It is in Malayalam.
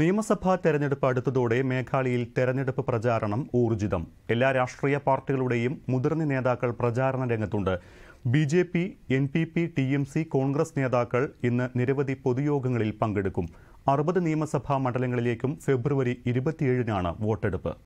നിയമസഭാ തെരഞ്ഞെടുപ്പ് അടുത്തതോടെ മേഘാലയയിൽ തെരഞ്ഞെടുപ്പ് പ്രചാരണം ഊർജിതം എല്ലാ രാഷ്ട്രീയ പാർട്ടികളുടെയും മുതിർന്ന നേതാക്കൾ പ്രചാരണ രംഗത്തുണ്ട് B J P N P P T M C Congress നേതാക്കൾ ഇന്ന് നിരവധി പൊതുയോഗങ്ങളിൽ പങ്കെടുക്കും അറുപത് നിയമസഭാ മണ്ഡലങ്ങളിലേക്കും ഫെബ്രുവരി ഇരുപത്തിയേഴിനാണ് വോട്ടെടുപ്പ്